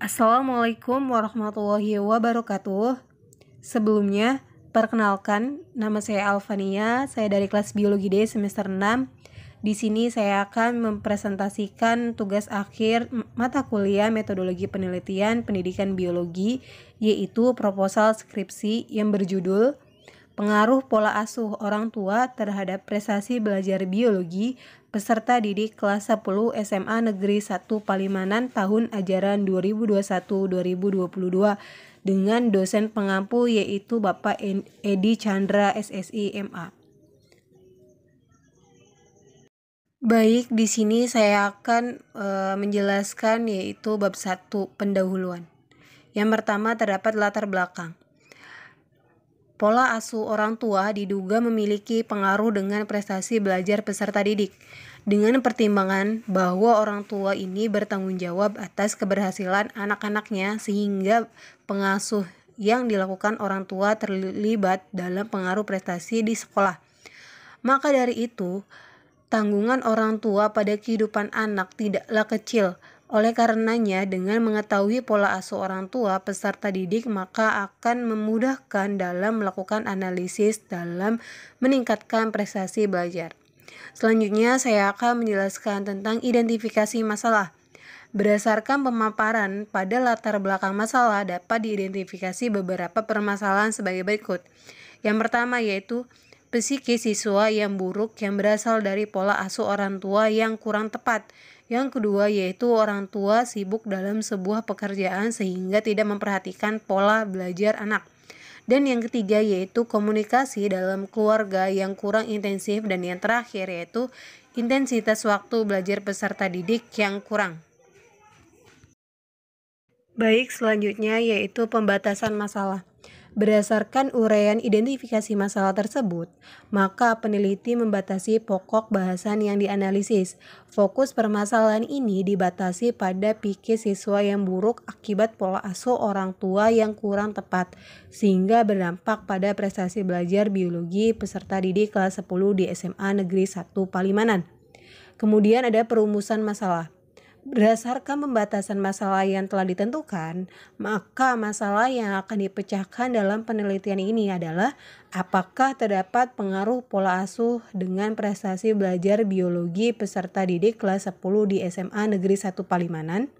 Assalamualaikum warahmatullahi wabarakatuh. Sebelumnya, perkenalkan nama saya Alfania, saya dari kelas Biologi D semester 6. Di sini saya akan mempresentasikan tugas akhir mata kuliah metodologi penelitian pendidikan biologi yaitu proposal skripsi yang berjudul Pengaruh Pola Asuh Orang Tua Terhadap Prestasi Belajar Biologi peserta didik kelas 10 SMA Negeri 1 Palimanan tahun ajaran 2021-2022 dengan dosen pengampu yaitu Bapak Edi Chandra SSI MA. Baik, di sini saya akan e, menjelaskan yaitu bab 1 pendahuluan. Yang pertama terdapat latar belakang. Pola asuh orang tua diduga memiliki pengaruh dengan prestasi belajar peserta didik, dengan pertimbangan bahwa orang tua ini bertanggung jawab atas keberhasilan anak-anaknya, sehingga pengasuh yang dilakukan orang tua terlibat dalam pengaruh prestasi di sekolah. Maka dari itu, tanggungan orang tua pada kehidupan anak tidaklah kecil, oleh karenanya, dengan mengetahui pola asuh orang tua peserta didik, maka akan memudahkan dalam melakukan analisis dalam meningkatkan prestasi belajar. Selanjutnya, saya akan menjelaskan tentang identifikasi masalah. Berdasarkan pemaparan pada latar belakang masalah dapat diidentifikasi beberapa permasalahan sebagai berikut. Yang pertama yaitu psikis siswa yang buruk yang berasal dari pola asuh orang tua yang kurang tepat yang kedua yaitu orang tua sibuk dalam sebuah pekerjaan sehingga tidak memperhatikan pola belajar anak. Dan yang ketiga yaitu komunikasi dalam keluarga yang kurang intensif dan yang terakhir yaitu intensitas waktu belajar peserta didik yang kurang. Baik, selanjutnya yaitu pembatasan masalah. Berdasarkan uraian identifikasi masalah tersebut, maka peneliti membatasi pokok bahasan yang dianalisis. Fokus permasalahan ini dibatasi pada pikir siswa yang buruk akibat pola asuh orang tua yang kurang tepat, sehingga berdampak pada prestasi belajar biologi peserta didik kelas 10 di SMA Negeri 1 Palimanan. Kemudian ada perumusan masalah. Berdasarkan pembatasan masalah yang telah ditentukan, maka masalah yang akan dipecahkan dalam penelitian ini adalah apakah terdapat pengaruh pola asuh dengan prestasi belajar biologi peserta didik kelas 10 di SMA Negeri 1 Palimanan.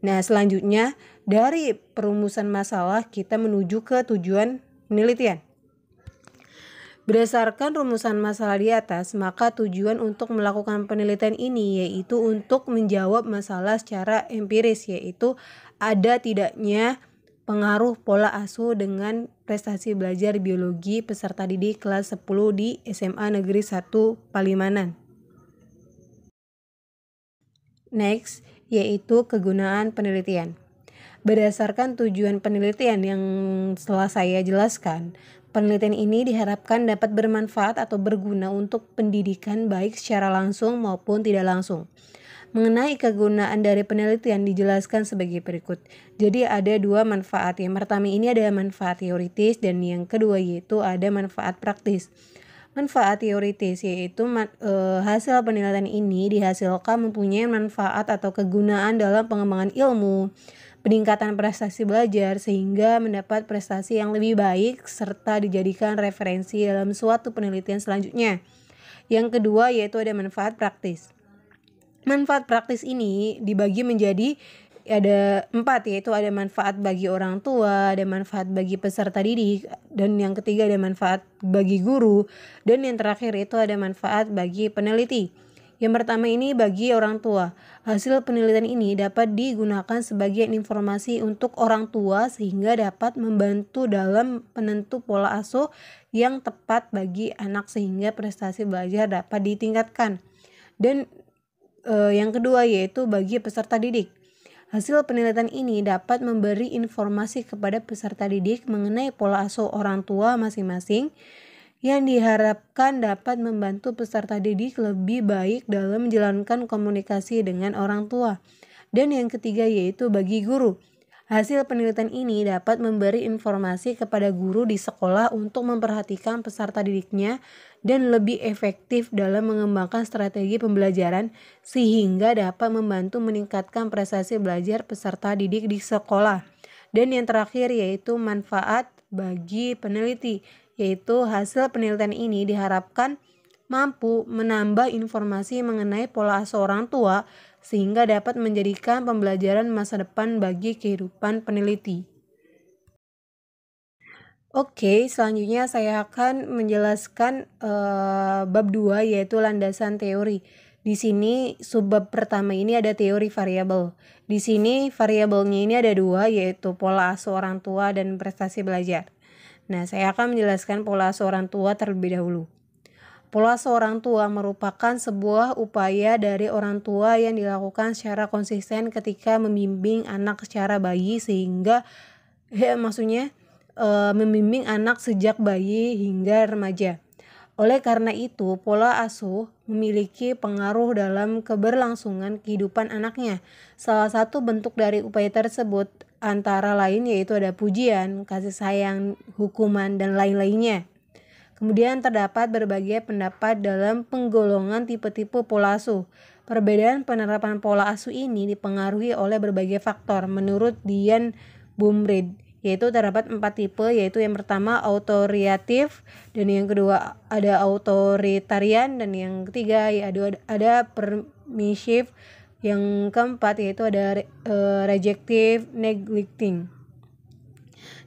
Nah, selanjutnya dari perumusan masalah kita menuju ke tujuan penelitian. Berdasarkan rumusan masalah di atas, maka tujuan untuk melakukan penelitian ini yaitu untuk menjawab masalah secara empiris, yaitu ada tidaknya pengaruh pola asuh dengan prestasi belajar biologi peserta didik kelas 10 di SMA Negeri 1 Palimanan. Next, yaitu kegunaan penelitian. Berdasarkan tujuan penelitian yang telah saya jelaskan, Penelitian ini diharapkan dapat bermanfaat atau berguna untuk pendidikan baik secara langsung maupun tidak langsung. Mengenai kegunaan dari penelitian dijelaskan sebagai berikut. Jadi ada dua manfaat. Yang pertama ini ada manfaat teoritis dan yang kedua yaitu ada manfaat praktis. Manfaat teoritis yaitu e, hasil penelitian ini dihasilkan mempunyai manfaat atau kegunaan dalam pengembangan ilmu peningkatan prestasi belajar sehingga mendapat prestasi yang lebih baik serta dijadikan referensi dalam suatu penelitian selanjutnya. Yang kedua yaitu ada manfaat praktis. Manfaat praktis ini dibagi menjadi ada empat yaitu ada manfaat bagi orang tua, ada manfaat bagi peserta didik, dan yang ketiga ada manfaat bagi guru, dan yang terakhir itu ada manfaat bagi peneliti. Yang pertama ini bagi orang tua. Hasil penelitian ini dapat digunakan sebagai informasi untuk orang tua sehingga dapat membantu dalam penentu pola asuh yang tepat bagi anak sehingga prestasi belajar dapat ditingkatkan. Dan e, yang kedua yaitu bagi peserta didik. Hasil penelitian ini dapat memberi informasi kepada peserta didik mengenai pola asuh orang tua masing-masing yang diharapkan dapat membantu peserta didik lebih baik dalam menjalankan komunikasi dengan orang tua. Dan yang ketiga yaitu bagi guru. Hasil penelitian ini dapat memberi informasi kepada guru di sekolah untuk memperhatikan peserta didiknya dan lebih efektif dalam mengembangkan strategi pembelajaran sehingga dapat membantu meningkatkan prestasi belajar peserta didik di sekolah. Dan yang terakhir yaitu manfaat bagi peneliti yaitu hasil penelitian ini diharapkan mampu menambah informasi mengenai pola asuh orang tua sehingga dapat menjadikan pembelajaran masa depan bagi kehidupan peneliti. Oke, selanjutnya saya akan menjelaskan uh, bab 2 yaitu landasan teori. Di sini subbab pertama ini ada teori variabel. Di sini variabelnya ini ada dua yaitu pola asuh orang tua dan prestasi belajar. Nah, saya akan menjelaskan pola seorang tua terlebih dahulu. Pola seorang tua merupakan sebuah upaya dari orang tua yang dilakukan secara konsisten ketika membimbing anak secara bayi sehingga ya, maksudnya e, membimbing anak sejak bayi hingga remaja. Oleh karena itu, pola asuh memiliki pengaruh dalam keberlangsungan kehidupan anaknya. Salah satu bentuk dari upaya tersebut antara lain yaitu ada pujian, kasih sayang, hukuman, dan lain-lainnya. Kemudian terdapat berbagai pendapat dalam penggolongan tipe-tipe pola asuh. Perbedaan penerapan pola asuh ini dipengaruhi oleh berbagai faktor menurut Dian Bumrid yaitu terdapat empat tipe yaitu yang pertama autoritatif dan yang kedua ada autoritarian dan yang ketiga ya ada, ada permissive yang keempat yaitu ada uh, eh, rejective neglecting.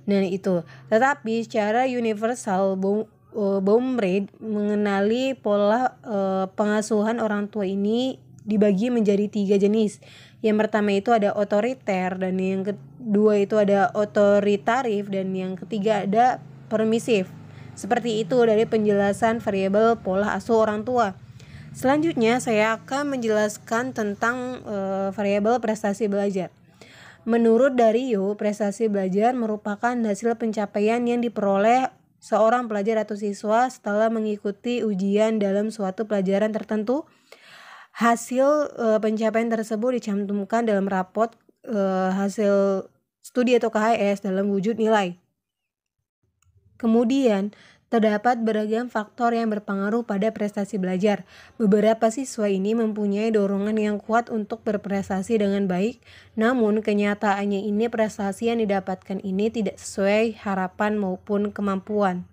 dan nah, itu, tetapi secara universal bom eh, Baumreid mengenali pola uh, pengasuhan orang tua ini dibagi menjadi tiga jenis. Yang pertama itu ada otoriter dan yang kedua itu ada otoritarif dan yang ketiga ada permisif. Seperti itu dari penjelasan variabel pola asuh orang tua. Selanjutnya saya akan menjelaskan tentang e, variabel prestasi belajar. Menurut Dario, prestasi belajar merupakan hasil pencapaian yang diperoleh seorang pelajar atau siswa setelah mengikuti ujian dalam suatu pelajaran tertentu. Hasil e, pencapaian tersebut dicantumkan dalam rapot e, hasil studi atau KHS dalam wujud nilai. Kemudian, Terdapat beragam faktor yang berpengaruh pada prestasi belajar. Beberapa siswa ini mempunyai dorongan yang kuat untuk berprestasi dengan baik, namun kenyataannya ini prestasi yang didapatkan ini tidak sesuai harapan maupun kemampuan.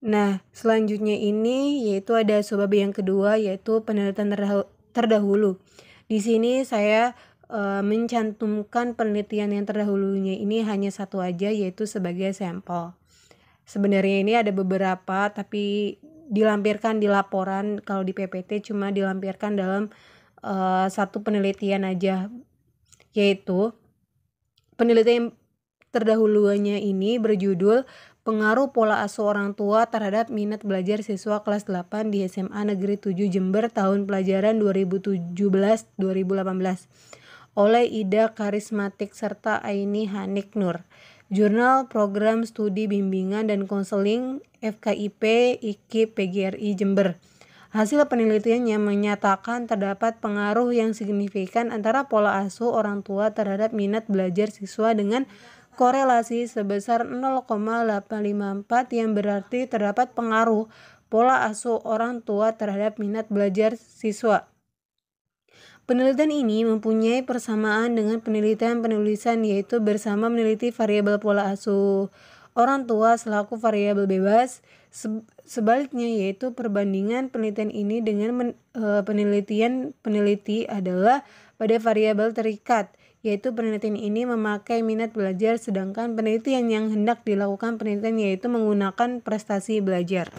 Nah, selanjutnya ini yaitu ada sebab yang kedua yaitu penelitian terdahulu. Di sini saya e, mencantumkan penelitian yang terdahulunya ini hanya satu aja yaitu sebagai sampel. Sebenarnya ini ada beberapa tapi dilampirkan di laporan kalau di PPT cuma dilampirkan dalam uh, satu penelitian aja yaitu penelitian terdahulunya ini berjudul Pengaruh Pola Asuh Orang Tua Terhadap Minat Belajar Siswa Kelas 8 di SMA Negeri 7 Jember tahun pelajaran 2017-2018 oleh Ida Karismatik serta Aini Hanik Nur. Jurnal Program Studi Bimbingan dan Konseling FKIP IKIP PGRI Jember. Hasil penelitiannya menyatakan terdapat pengaruh yang signifikan antara pola asuh orang tua terhadap minat belajar siswa dengan korelasi sebesar 0,854 yang berarti terdapat pengaruh pola asuh orang tua terhadap minat belajar siswa. Penelitian ini mempunyai persamaan dengan penelitian penulisan yaitu bersama meneliti variabel pola asuh orang tua selaku variabel bebas. Sebaliknya yaitu perbandingan penelitian ini dengan e, penelitian peneliti adalah pada variabel terikat yaitu penelitian ini memakai minat belajar sedangkan penelitian yang hendak dilakukan penelitian yaitu menggunakan prestasi belajar.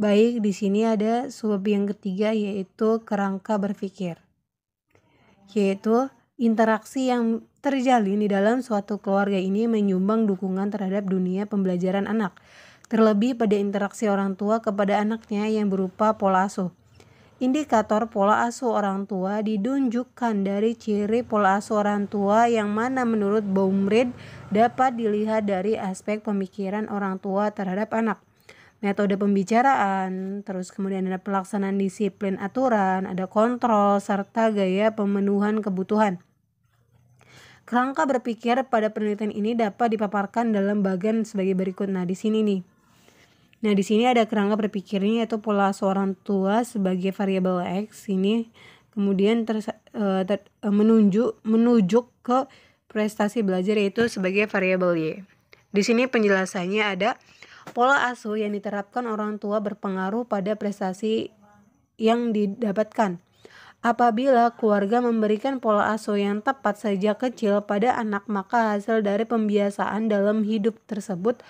Baik, di sini ada subbab yang ketiga yaitu kerangka berpikir. Yaitu interaksi yang terjalin di dalam suatu keluarga ini menyumbang dukungan terhadap dunia pembelajaran anak, terlebih pada interaksi orang tua kepada anaknya yang berupa pola asuh. Indikator pola asuh orang tua didunjukkan dari ciri pola asuh orang tua yang mana menurut Baumrid dapat dilihat dari aspek pemikiran orang tua terhadap anak metode pembicaraan, terus kemudian ada pelaksanaan disiplin aturan, ada kontrol, serta gaya pemenuhan kebutuhan. Kerangka berpikir pada penelitian ini dapat dipaparkan dalam bagian sebagai berikut. Nah, di sini nih. Nah, di sini ada kerangka berpikirnya yaitu pola seorang tua sebagai variabel X ini kemudian eh, ter, ter, eh, menunjuk menunjuk ke prestasi belajar yaitu sebagai variabel Y. Di sini penjelasannya ada Pola asuh yang diterapkan orang tua berpengaruh pada prestasi yang didapatkan. Apabila keluarga memberikan pola asuh yang tepat sejak kecil pada anak, maka hasil dari pembiasaan dalam hidup tersebut,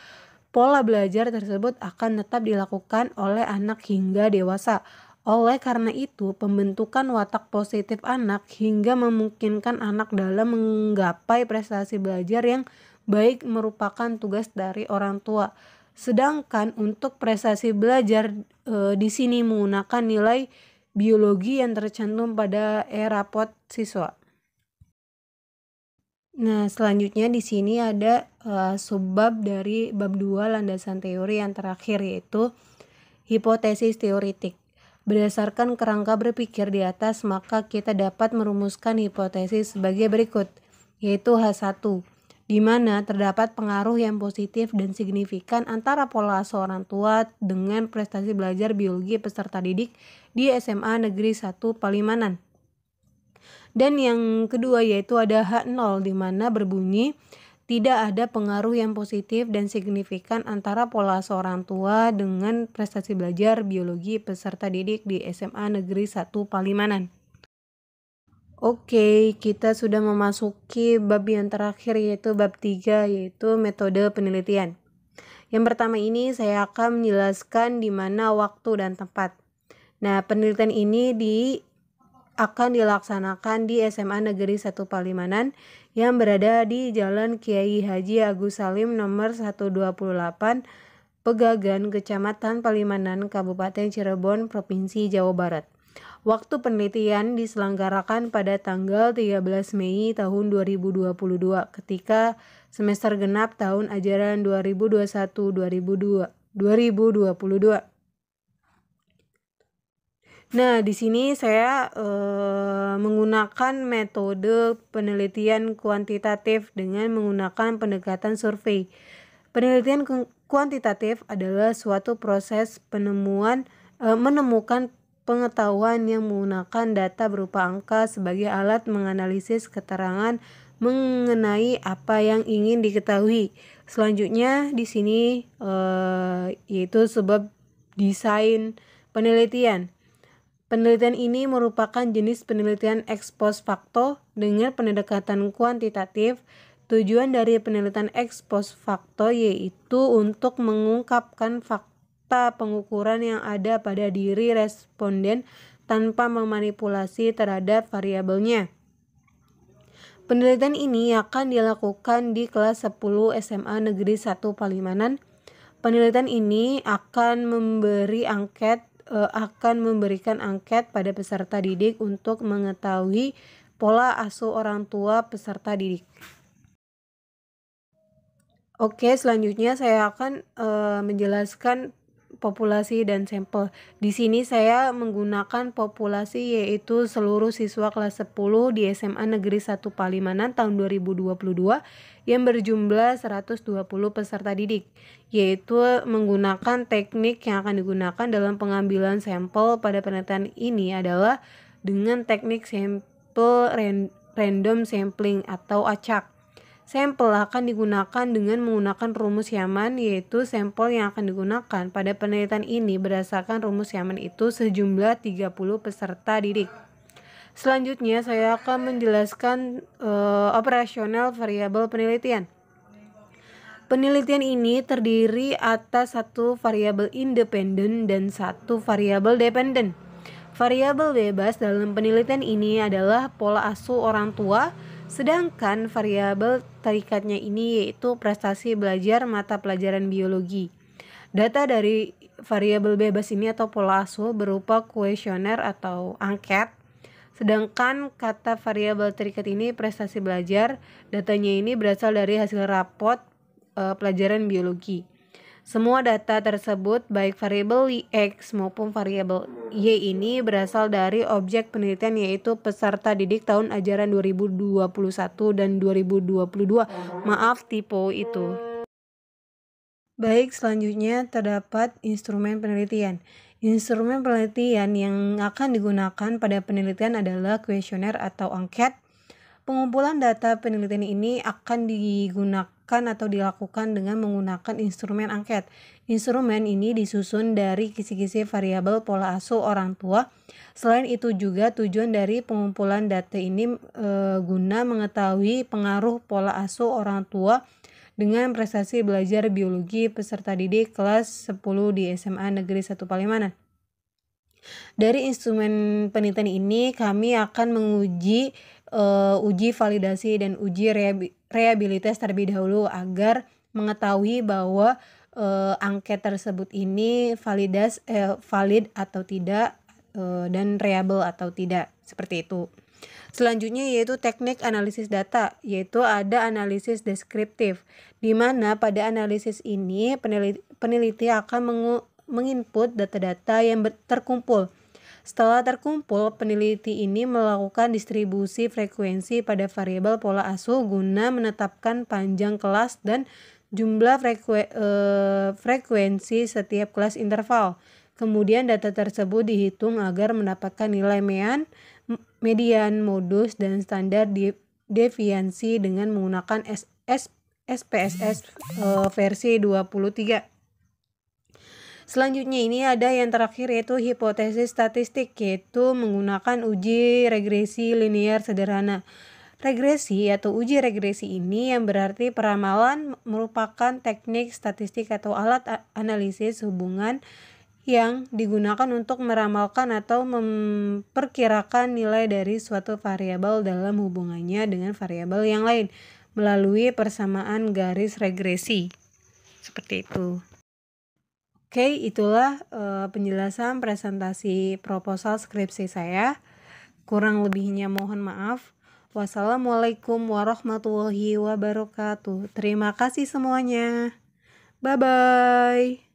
pola belajar tersebut akan tetap dilakukan oleh anak hingga dewasa. Oleh karena itu, pembentukan watak positif anak hingga memungkinkan anak dalam menggapai prestasi belajar yang baik merupakan tugas dari orang tua. Sedangkan untuk prestasi belajar e, di sini menggunakan nilai biologi yang tercantum pada e-rapot siswa. Nah, selanjutnya di sini ada e, subbab dari bab 2 landasan teori yang terakhir yaitu hipotesis teoritik. Berdasarkan kerangka berpikir di atas, maka kita dapat merumuskan hipotesis sebagai berikut, yaitu H1 di mana terdapat pengaruh yang positif dan signifikan antara pola seorang tua dengan prestasi belajar biologi peserta didik di SMA Negeri 1 Palimanan. Dan yang kedua yaitu ada H0 di mana berbunyi tidak ada pengaruh yang positif dan signifikan antara pola seorang tua dengan prestasi belajar biologi peserta didik di SMA Negeri 1 Palimanan. Oke, okay, kita sudah memasuki bab yang terakhir yaitu bab 3 yaitu metode penelitian. Yang pertama ini saya akan menjelaskan di mana waktu dan tempat. Nah, penelitian ini di akan dilaksanakan di SMA Negeri 1 Palimanan yang berada di Jalan Kiai Haji Agus Salim nomor 128 Pegagan, Kecamatan Palimanan, Kabupaten Cirebon, Provinsi Jawa Barat. Waktu penelitian diselenggarakan pada tanggal 13 Mei tahun 2022 ketika semester genap tahun ajaran 2021-2022. Nah, di sini saya e, menggunakan metode penelitian kuantitatif dengan menggunakan pendekatan survei. Penelitian kuantitatif adalah suatu proses penemuan e, menemukan pengetahuan yang menggunakan data berupa angka sebagai alat menganalisis keterangan mengenai apa yang ingin diketahui. Selanjutnya di sini e, yaitu sebab desain penelitian. Penelitian ini merupakan jenis penelitian ex post facto dengan pendekatan kuantitatif. Tujuan dari penelitian ex post facto yaitu untuk mengungkapkan fakta serta pengukuran yang ada pada diri responden tanpa memanipulasi terhadap variabelnya. Penelitian ini akan dilakukan di kelas 10 SMA Negeri 1 Palimanan. Penelitian ini akan memberi angket e, akan memberikan angket pada peserta didik untuk mengetahui pola asuh orang tua peserta didik. Oke, selanjutnya saya akan e, menjelaskan populasi dan sampel. Di sini saya menggunakan populasi yaitu seluruh siswa kelas 10 di SMA Negeri 1 Palimanan tahun 2022 yang berjumlah 120 peserta didik, yaitu menggunakan teknik yang akan digunakan dalam pengambilan sampel pada penelitian ini adalah dengan teknik sampel random sampling atau acak. Sampel akan digunakan dengan menggunakan rumus Yaman yaitu sampel yang akan digunakan pada penelitian ini berdasarkan rumus Yaman itu sejumlah 30 peserta didik. Selanjutnya saya akan menjelaskan uh, operasional variabel penelitian. Penelitian ini terdiri atas satu variabel independen dan satu variabel dependen. Variabel bebas dalam penelitian ini adalah pola asuh orang tua, Sedangkan variabel terikatnya ini yaitu prestasi belajar mata pelajaran biologi. Data dari variabel bebas ini atau pola asuh berupa kuesioner atau angket. Sedangkan kata variabel terikat ini prestasi belajar, datanya ini berasal dari hasil rapot e, pelajaran biologi. Semua data tersebut, baik variabel X maupun variabel Y ini berasal dari objek penelitian yaitu peserta didik tahun ajaran 2021 dan 2022. Maaf typo itu. Baik, selanjutnya terdapat instrumen penelitian. Instrumen penelitian yang akan digunakan pada penelitian adalah kuesioner atau angket, Pengumpulan data penelitian ini akan digunakan atau dilakukan dengan menggunakan instrumen angket. Instrumen ini disusun dari kisi-kisi variabel pola asuh orang tua. Selain itu juga tujuan dari pengumpulan data ini e, guna mengetahui pengaruh pola asuh orang tua dengan prestasi belajar biologi peserta didik kelas 10 di SMA Negeri 1 Palimanan. Dari instrumen penelitian ini, kami akan menguji uh, uji validasi dan uji reabilitas terlebih dahulu agar mengetahui bahwa uh, angket tersebut ini validas eh, valid atau tidak uh, dan reliable atau tidak seperti itu. Selanjutnya yaitu teknik analisis data, yaitu ada analisis deskriptif, di mana pada analisis ini peneliti, peneliti akan mengu, menginput data-data yang terkumpul. Setelah terkumpul, peneliti ini melakukan distribusi frekuensi pada variabel pola asuh guna menetapkan panjang kelas dan jumlah freku- eh, frekuensi setiap kelas interval. Kemudian data tersebut dihitung agar mendapatkan nilai mean, median, modus, dan standar deviansi dengan menggunakan SPSS eh, versi 23. Selanjutnya ini ada yang terakhir yaitu hipotesis statistik yaitu menggunakan uji regresi linear sederhana. Regresi atau uji regresi ini yang berarti peramalan merupakan teknik statistik atau alat analisis hubungan yang digunakan untuk meramalkan atau memperkirakan nilai dari suatu variabel dalam hubungannya dengan variabel yang lain melalui persamaan garis regresi. Seperti itu. Oke, itulah uh, penjelasan presentasi proposal skripsi saya. Kurang lebihnya mohon maaf. Wassalamualaikum warahmatullahi wabarakatuh. Terima kasih semuanya. Bye bye.